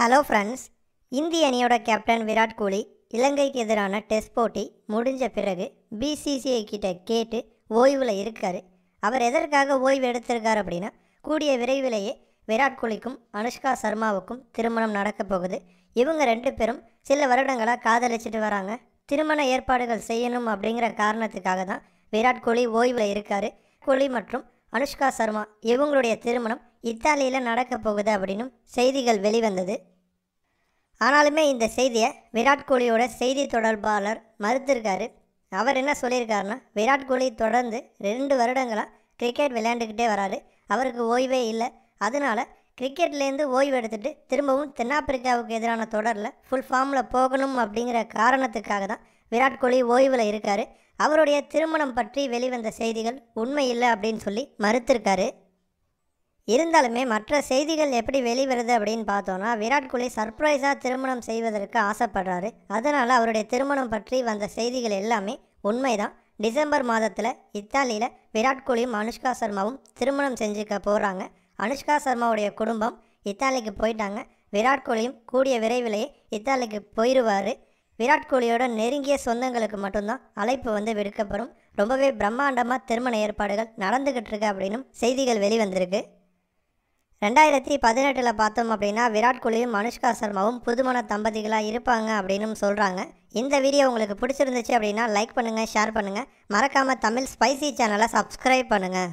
hello friends இந்திய அணியோட captain Virat கோலி இலங்கைக்கு எதிரான டெஸ்ட் போட்டி முடிஞ்ச பிறகு பிசிசிஐ கிட்ட கேட்டு ஓய்வில் இருக்கார் அவர் எதற்காக ஓய்வு எடுத்திருக்கார் அப்படின்னா கூடிய விரைவிலேயே விராட் கோலிக்கும் அனுஷ்கா சர்மாவுக்கும் திருமணம் நடக்கப் போகுது இவங்க ரெண்டு பேரும் சில வருடங்களாக காதலிச்சிட்டு வராங்க திருமண ஏற்பாடுகள் செய்யணும் அப்படிங்கிற காரணத்துக்காக தான் விராட் கோலி ஓய்வில் இருக்கார் கோலி மற்றும் அனுஷ்கா சர்மா இவங்களுடைய திருமணம் இத்தாலியில் நடக்க போகுது அப்படின்னும் செய்திகள் வெளிவந்தது ஆனாலுமே இந்த செய்தியை விராட் கோலியோட செய்தி தொடர்பாளர் மறுத்திருக்காரு அவர் என்ன சொல்லியிருக்காருன்னா விராட் கோலி தொடர்ந்து ரெண்டு வருடங்களாக கிரிக்கெட் விளையாண்டுக்கிட்டே வராரு அவருக்கு ஓய்வே இல்லை அதனால் கிரிக்கெட்லேருந்து ஓய்வு எடுத்துகிட்டு திரும்பவும் தென்னாப்பிரிக்காவுக்கு எதிரான தொடரில் ஃபுல் ஃபார்மில் போகணும் அப்படிங்கிற காரணத்துக்காக தான் விராட் கோலி ஓய்வில் இருக்கார் அவருடைய திருமணம் பற்றி வெளிவந்த செய்திகள் உண்மை இல்லை அப்படின்னு சொல்லி மறுத்திருக்காரு இருந்தாலுமே மற்ற செய்திகள் எப்படி வெளிவருது அப்படின்னு பார்த்தோன்னா விராட் கோலி சர்ப்ரைஸாக திருமணம் செய்வதற்கு ஆசைப்படுறாரு அதனால் அவருடைய திருமணம் பற்றி வந்த செய்திகள் எல்லாமே உண்மைதான் டிசம்பர் மாதத்தில் இத்தாலியில் விராட் கோலியும் அனுஷ்கா சர்மாவும் திருமணம் செஞ்சுக்க போகிறாங்க அனுஷ்கா சர்மாவுடைய குடும்பம் இத்தாலிக்கு போயிட்டாங்க விராட் கோலியும் கூடிய விரைவிலேயே இத்தாலிக்கு போயிடுவார் விராட் கோலியோட நெருங்கிய சொந்தங்களுக்கு மட்டும்தான் அழைப்பு வந்து விடுக்கப்படும் ரொம்பவே பிரம்மாண்டமாக திருமண ஏற்பாடுகள் நடந்துக்கிட்டு இருக்கு அப்படின்னும் செய்திகள் வெளிவந்திருக்கு ரெண்டாயிரத்தி பதினெட்டில் பார்த்தோம் அப்படின்னா விராட் கோலியும் அனுஷ்கா சர்மாவும் புதுமண தம்பதிகளாக இருப்பாங்க அப்படின்னும் சொல்கிறாங்க இந்த வீடியோ உங்களுக்கு பிடிச்சிருந்துச்சு அப்படின்னா லைக் பண்ணுங்கள் ஷேர் பண்ணுங்கள் மறக்காமல் தமிழ் ஸ்பைசி சேனலை சப்ஸ்கிரைப் பண்ணுங்கள்